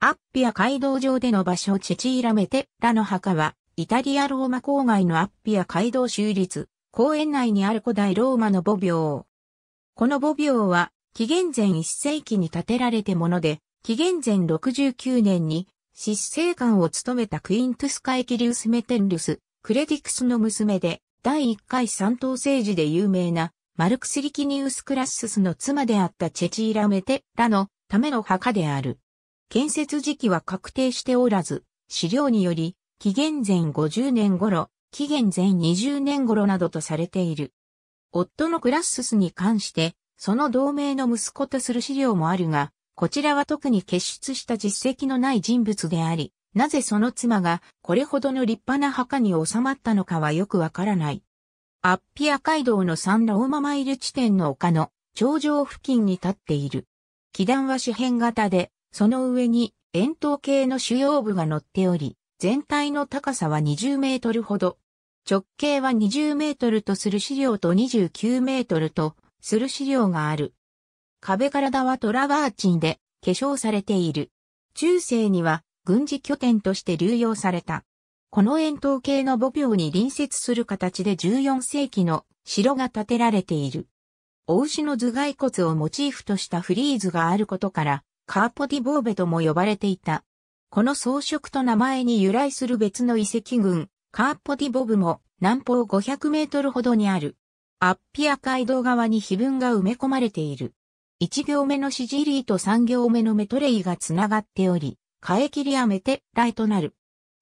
アッピア街道上での場所チェチーラメテラの墓は、イタリアローマ郊外のアッピア街道州立、公園内にある古代ローマの墓廟。この墓廟は、紀元前1世紀に建てられてもので、紀元前69年に、執政官を務めたクイントゥスカエキリウス・メテンルス、クレディクスの娘で、第1回三党政治で有名な、マルクス・リキニウス・クラッススの妻であったチェチーラメテラのための墓である。建設時期は確定しておらず、資料により、紀元前50年頃、紀元前20年頃などとされている。夫のクラッススに関して、その同盟の息子とする資料もあるが、こちらは特に結出した実績のない人物であり、なぜその妻がこれほどの立派な墓に収まったのかはよくわからない。アッピア街道の三ローママイル地点の丘の頂上付近に立っている。基壇は四辺型で、その上に円筒形の主要部が乗っており、全体の高さは20メートルほど。直径は20メートルとする資料と29メートルとする資料がある。壁体はトラバーチンで化粧されている。中世には軍事拠点として流用された。この円筒形の母廟に隣接する形で14世紀の城が建てられている。お牛の頭蓋骨をモチーフとしたフリーズがあることから、カーポディボーベとも呼ばれていた。この装飾と名前に由来する別の遺跡群、カーポディボブも南方500メートルほどにある。アッピア街道側に碑文が埋め込まれている。1行目のシジリーと3行目のメトレイがつながっており、カエキリやメテライとなる。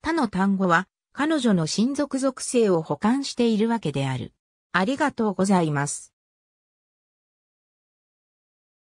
他の単語は、彼女の親族属性を保管しているわけである。ありがとうございます。